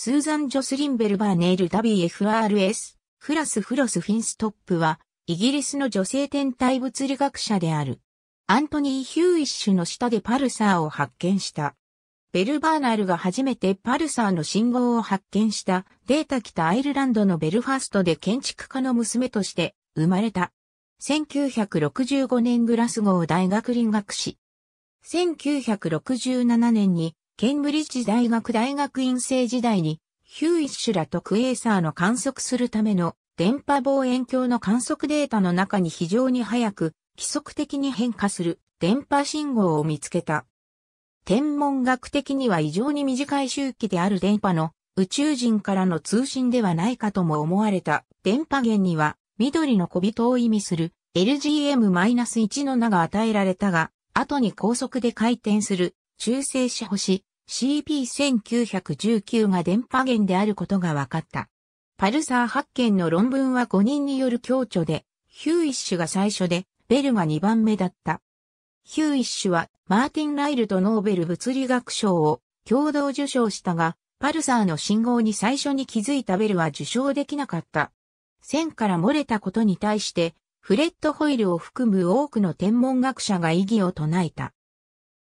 スーザン・ジョスリン・ベルバーネール・ダビー FRS、フラス・フロス・フィンストップは、イギリスの女性天体物理学者である。アントニー・ヒューイッシュの下でパルサーを発見した。ベルバーナルが初めてパルサーの信号を発見したデータ北アイルランドのベルファストで建築家の娘として生まれた。1965年グラスゴー大学林学士。1967年にケンブリッジ大学大学院生時代に、ヒューイッシュらとクエーサーの観測するための電波望遠鏡の観測データの中に非常に早く規則的に変化する電波信号を見つけた。天文学的には異常に短い周期である電波の宇宙人からの通信ではないかとも思われた電波源には緑の小人を意味する LGM-1 の名が与えられたが、後に高速で回転する中性子星 CP1919 が電波源であることが分かった。パルサー発見の論文は5人による共著で、ヒューイッシュが最初で、ベルが2番目だった。ヒューイッシュは、マーティン・ライルとノーベル物理学賞を共同受賞したが、パルサーの信号に最初に気づいたベルは受賞できなかった。線から漏れたことに対して、フレッド・ホイルを含む多くの天文学者が異議を唱えた。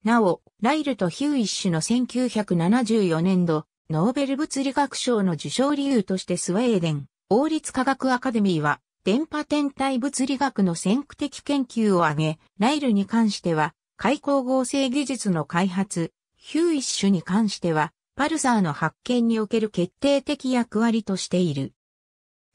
なお、ライルとヒューイッシュの1974年度、ノーベル物理学賞の受賞理由としてスウェーデン、王立科学アカデミーは、電波天体物理学の先駆的研究を挙げ、ライルに関しては、開口合成技術の開発、ヒューイッシュに関しては、パルサーの発見における決定的役割としている。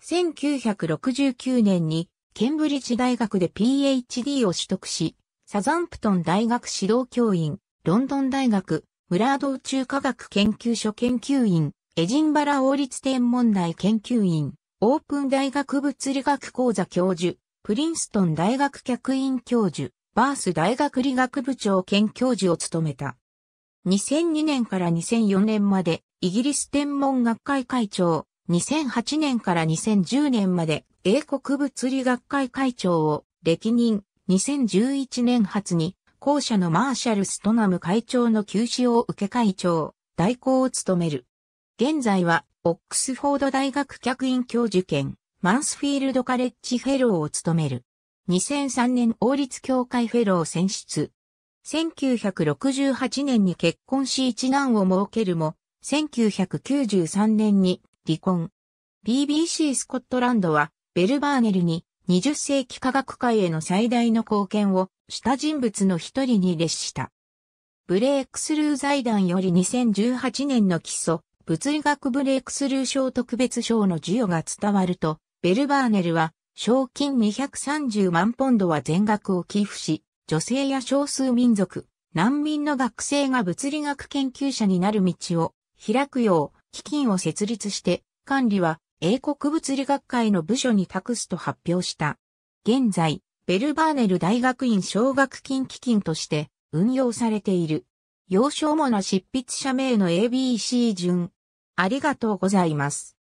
1969年に、ケンブリッジ大学で PhD を取得し、サザンプトン大学指導教員、ロンドン大学、ムラード宇宙科学研究所研究員、エジンバラ王立天文台研究員、オープン大学物理学講座教授、プリンストン大学客員教授、バース大学理学部長兼教授を務めた。2002年から2004年までイギリス天文学会会長、2008年から2010年まで英国物理学会会長を歴任、2011年初に、校舎のマーシャル・ストナム会長の休止を受け会長、代行を務める。現在は、オックスフォード大学客員教授兼、マンスフィールドカレッジフェローを務める。2003年王立協会フェロー選出。1968年に結婚し一男を設けるも、1993年に離婚。BBC スコットランドは、ベルバーネルに20世紀科学界への最大の貢献をした人物の一人に列した。ブレイクスルー財団より2018年の基礎、物理学ブレイクスルー賞特別賞の授与が伝わると、ベルバーネルは、賞金230万ポンドは全額を寄付し、女性や少数民族、難民の学生が物理学研究者になる道を開くよう基金を設立して管理は英国物理学会の部署に託すと発表した。現在、ベルバーネル大学院奨学金基金として運用されている。要所主な執筆者名の ABC 順。ありがとうございます。